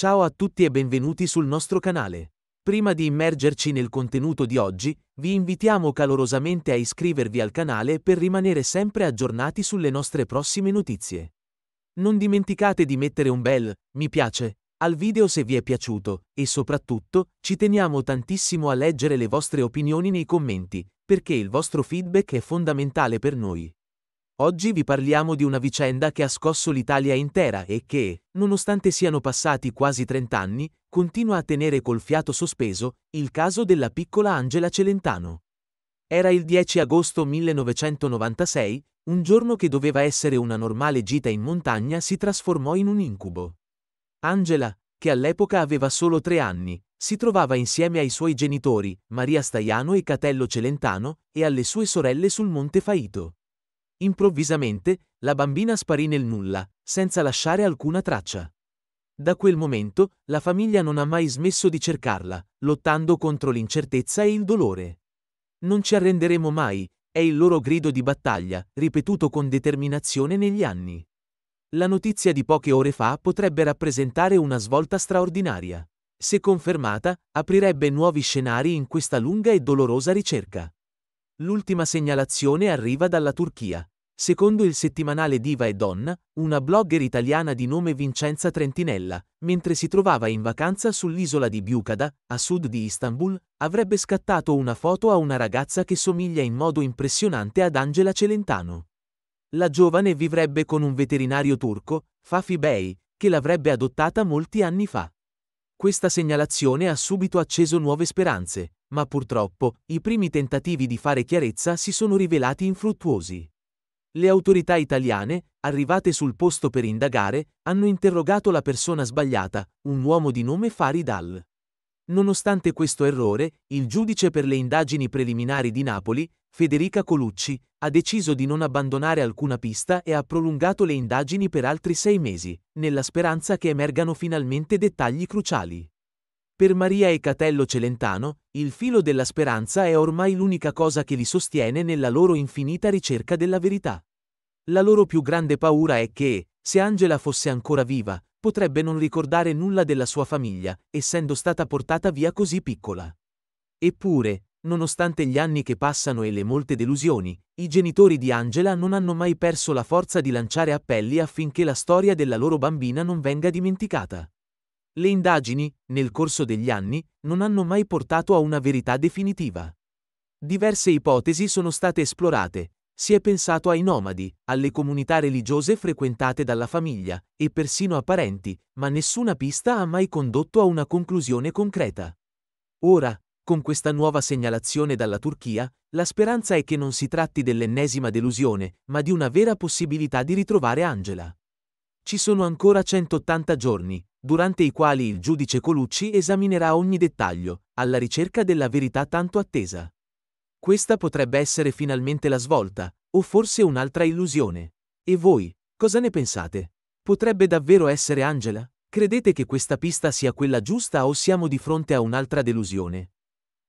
Ciao a tutti e benvenuti sul nostro canale. Prima di immergerci nel contenuto di oggi, vi invitiamo calorosamente a iscrivervi al canale per rimanere sempre aggiornati sulle nostre prossime notizie. Non dimenticate di mettere un bel mi piace al video se vi è piaciuto e soprattutto ci teniamo tantissimo a leggere le vostre opinioni nei commenti, perché il vostro feedback è fondamentale per noi. Oggi vi parliamo di una vicenda che ha scosso l'Italia intera e che, nonostante siano passati quasi 30 anni, continua a tenere col fiato sospeso, il caso della piccola Angela Celentano. Era il 10 agosto 1996, un giorno che doveva essere una normale gita in montagna si trasformò in un incubo. Angela, che all'epoca aveva solo tre anni, si trovava insieme ai suoi genitori, Maria Staiano e Catello Celentano, e alle sue sorelle sul Monte Faito. Improvvisamente, la bambina sparì nel nulla, senza lasciare alcuna traccia. Da quel momento, la famiglia non ha mai smesso di cercarla, lottando contro l'incertezza e il dolore. Non ci arrenderemo mai, è il loro grido di battaglia, ripetuto con determinazione negli anni. La notizia di poche ore fa potrebbe rappresentare una svolta straordinaria. Se confermata, aprirebbe nuovi scenari in questa lunga e dolorosa ricerca. L'ultima segnalazione arriva dalla Turchia, Secondo il settimanale Diva e Donna, una blogger italiana di nome Vincenza Trentinella, mentre si trovava in vacanza sull'isola di Biucada, a sud di Istanbul, avrebbe scattato una foto a una ragazza che somiglia in modo impressionante ad Angela Celentano. La giovane vivrebbe con un veterinario turco, Fafi Bey, che l'avrebbe adottata molti anni fa. Questa segnalazione ha subito acceso nuove speranze, ma purtroppo i primi tentativi di fare chiarezza si sono rivelati infruttuosi. Le autorità italiane, arrivate sul posto per indagare, hanno interrogato la persona sbagliata, un uomo di nome Faridal. Nonostante questo errore, il giudice per le indagini preliminari di Napoli, Federica Colucci, ha deciso di non abbandonare alcuna pista e ha prolungato le indagini per altri sei mesi, nella speranza che emergano finalmente dettagli cruciali. Per Maria e Catello Celentano, il filo della speranza è ormai l'unica cosa che li sostiene nella loro infinita ricerca della verità. La loro più grande paura è che, se Angela fosse ancora viva, potrebbe non ricordare nulla della sua famiglia, essendo stata portata via così piccola. Eppure, nonostante gli anni che passano e le molte delusioni, i genitori di Angela non hanno mai perso la forza di lanciare appelli affinché la storia della loro bambina non venga dimenticata. Le indagini, nel corso degli anni, non hanno mai portato a una verità definitiva. Diverse ipotesi sono state esplorate, si è pensato ai nomadi, alle comunità religiose frequentate dalla famiglia, e persino a parenti, ma nessuna pista ha mai condotto a una conclusione concreta. Ora, con questa nuova segnalazione dalla Turchia, la speranza è che non si tratti dell'ennesima delusione, ma di una vera possibilità di ritrovare Angela. Ci sono ancora 180 giorni, durante i quali il giudice Colucci esaminerà ogni dettaglio, alla ricerca della verità tanto attesa. Questa potrebbe essere finalmente la svolta, o forse un'altra illusione. E voi, cosa ne pensate? Potrebbe davvero essere Angela? Credete che questa pista sia quella giusta o siamo di fronte a un'altra delusione?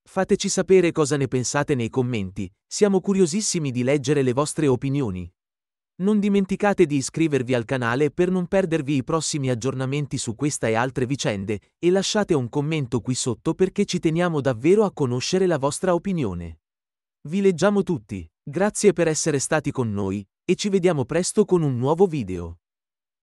Fateci sapere cosa ne pensate nei commenti, siamo curiosissimi di leggere le vostre opinioni. Non dimenticate di iscrivervi al canale per non perdervi i prossimi aggiornamenti su questa e altre vicende e lasciate un commento qui sotto perché ci teniamo davvero a conoscere la vostra opinione. Vi leggiamo tutti, grazie per essere stati con noi, e ci vediamo presto con un nuovo video.